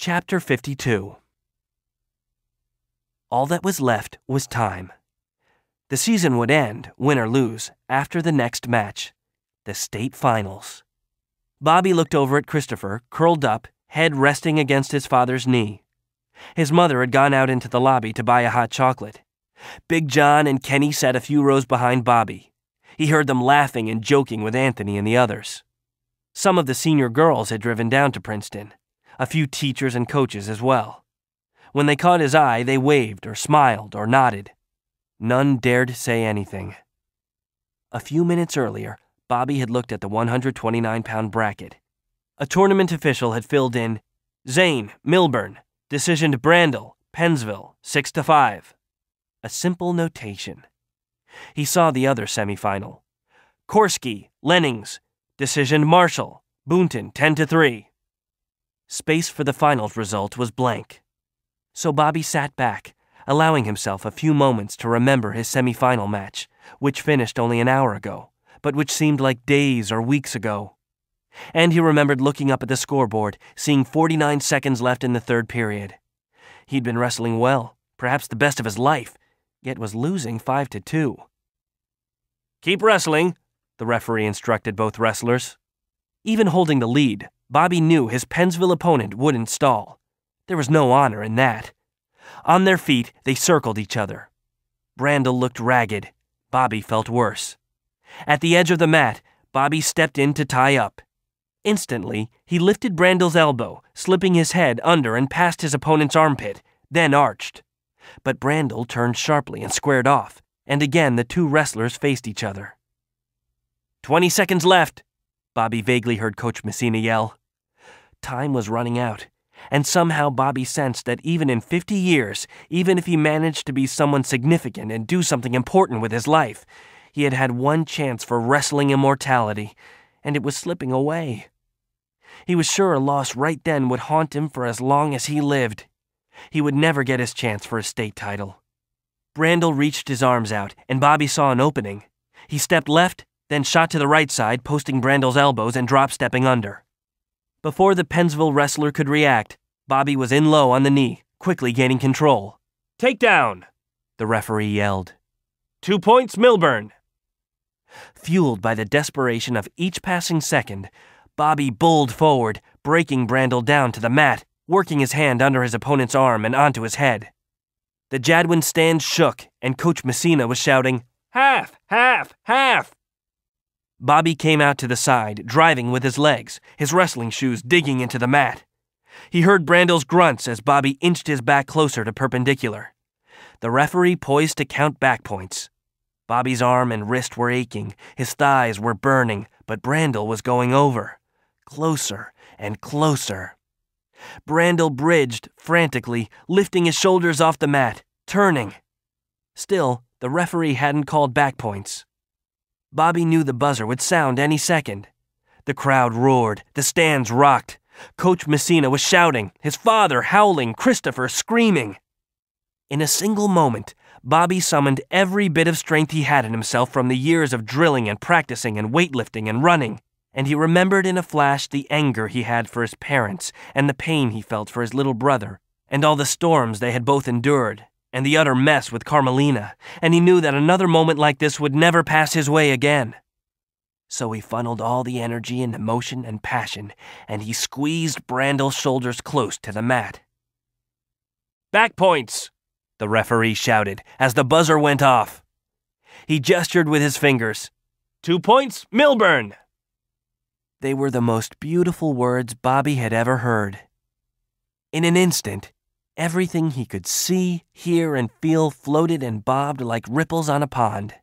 Chapter 52 All that was left was time. The season would end, win or lose, after the next match the state finals. Bobby looked over at Christopher, curled up, head resting against his father's knee. His mother had gone out into the lobby to buy a hot chocolate. Big John and Kenny sat a few rows behind Bobby. He heard them laughing and joking with Anthony and the others. Some of the senior girls had driven down to Princeton a few teachers and coaches as well. When they caught his eye, they waved or smiled or nodded. None dared say anything. A few minutes earlier, Bobby had looked at the 129 pound bracket. A tournament official had filled in Zane, Milburn, decision to Brandel, Pennsville, 6 to 5. A simple notation. He saw the other semifinal. Korsky, Lennings, decision Marshall, Boonton, 10 to 3. Space for the finals result was blank. So Bobby sat back, allowing himself a few moments to remember his semifinal match, which finished only an hour ago, but which seemed like days or weeks ago. And he remembered looking up at the scoreboard, seeing 49 seconds left in the third period. He'd been wrestling well, perhaps the best of his life, yet was losing 5 to 2. Keep wrestling, the referee instructed both wrestlers. Even holding the lead, Bobby knew his Pennsville opponent wouldn't stall. There was no honor in that. On their feet, they circled each other. Brandel looked ragged. Bobby felt worse. At the edge of the mat, Bobby stepped in to tie up. Instantly, he lifted Brandel's elbow, slipping his head under and past his opponent's armpit, then arched. But Brandel turned sharply and squared off, and again the two wrestlers faced each other. Twenty seconds left, Bobby vaguely heard Coach Messina yell. Time was running out, and somehow Bobby sensed that even in 50 years, even if he managed to be someone significant and do something important with his life, he had had one chance for wrestling immortality, and it was slipping away. He was sure a loss right then would haunt him for as long as he lived. He would never get his chance for a state title. Brandel reached his arms out, and Bobby saw an opening. He stepped left, then shot to the right side, posting Brandel's elbows and drop stepping under. Before the Pennsville wrestler could react, Bobby was in low on the knee, quickly gaining control. Takedown! The referee yelled. Two points, Milburn. Fueled by the desperation of each passing second, Bobby bowled forward, breaking Brandel down to the mat, working his hand under his opponent's arm and onto his head. The Jadwin stand shook, and Coach Messina was shouting, Half! Half! Half! Bobby came out to the side, driving with his legs, his wrestling shoes digging into the mat. He heard Brandel's grunts as Bobby inched his back closer to perpendicular. The referee poised to count back points. Bobby's arm and wrist were aching, his thighs were burning, but Brandel was going over. Closer and closer. Brandel bridged, frantically, lifting his shoulders off the mat, turning. Still, the referee hadn't called back points. Bobby knew the buzzer would sound any second. The crowd roared, the stands rocked. Coach Messina was shouting, his father howling, Christopher screaming. In a single moment, Bobby summoned every bit of strength he had in himself from the years of drilling and practicing and weightlifting and running, and he remembered in a flash the anger he had for his parents and the pain he felt for his little brother and all the storms they had both endured and the utter mess with Carmelina, and he knew that another moment like this would never pass his way again. So he funneled all the energy and emotion and passion, and he squeezed Brandel's shoulders close to the mat. Back points, the referee shouted as the buzzer went off. He gestured with his fingers. Two points, Milburn! They were the most beautiful words Bobby had ever heard. In an instant, Everything he could see, hear, and feel floated and bobbed like ripples on a pond.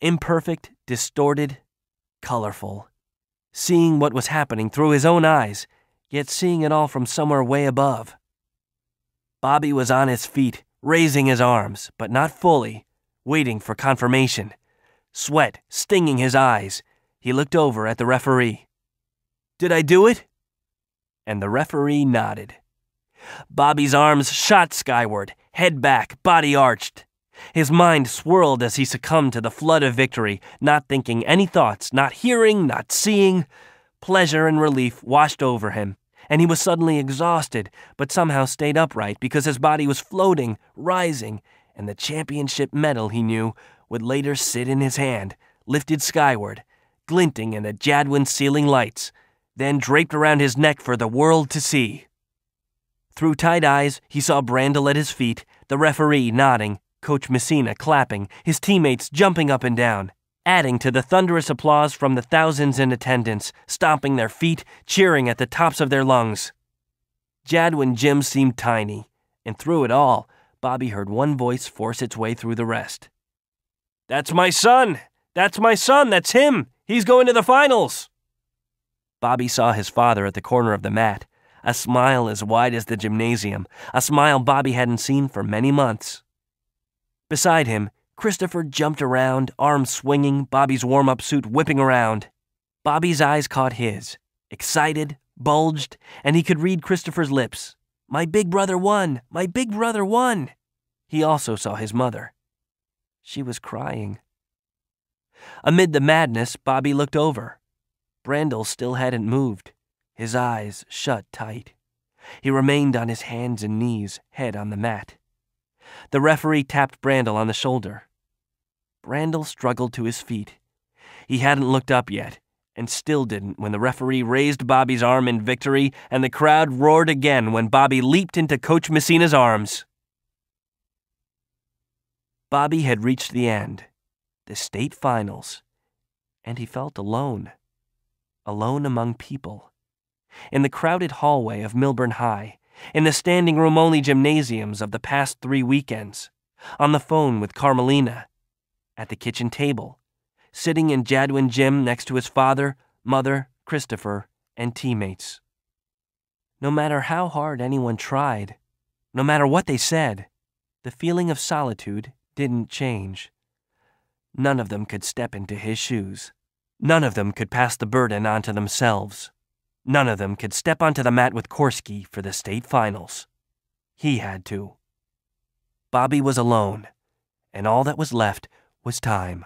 Imperfect, distorted, colorful. Seeing what was happening through his own eyes, yet seeing it all from somewhere way above. Bobby was on his feet, raising his arms, but not fully, waiting for confirmation. Sweat stinging his eyes, he looked over at the referee. Did I do it? And the referee nodded. Bobby's arms shot skyward, head back, body arched. His mind swirled as he succumbed to the flood of victory, not thinking any thoughts, not hearing, not seeing. Pleasure and relief washed over him, and he was suddenly exhausted, but somehow stayed upright because his body was floating, rising, and the championship medal, he knew, would later sit in his hand, lifted skyward, glinting in the Jadwin ceiling lights, then draped around his neck for the world to see. Through tight eyes, he saw Brandel at his feet, the referee nodding, Coach Messina clapping, his teammates jumping up and down, adding to the thunderous applause from the thousands in attendance, stomping their feet, cheering at the tops of their lungs. Jadwin Jim seemed tiny, and through it all, Bobby heard one voice force its way through the rest. That's my son! That's my son! That's him! He's going to the finals! Bobby saw his father at the corner of the mat, a smile as wide as the gymnasium, a smile Bobby hadn't seen for many months. Beside him, Christopher jumped around, arms swinging, Bobby's warm up suit whipping around. Bobby's eyes caught his, excited, bulged, and he could read Christopher's lips. My big brother won! My big brother won! He also saw his mother. She was crying. Amid the madness, Bobby looked over. Brandel still hadn't moved his eyes shut tight. He remained on his hands and knees, head on the mat. The referee tapped Brandel on the shoulder. Brandel struggled to his feet. He hadn't looked up yet, and still didn't when the referee raised Bobby's arm in victory, and the crowd roared again when Bobby leaped into Coach Messina's arms. Bobby had reached the end, the state finals, and he felt alone. Alone among people in the crowded hallway of Milburn High, in the standing room only gymnasiums of the past three weekends, on the phone with Carmelina, at the kitchen table, sitting in Jadwin Gym next to his father, mother, Christopher, and teammates. No matter how hard anyone tried, no matter what they said, the feeling of solitude didn't change. None of them could step into his shoes. None of them could pass the burden onto themselves. None of them could step onto the mat with Korsky for the state finals. He had to. Bobby was alone, and all that was left was time.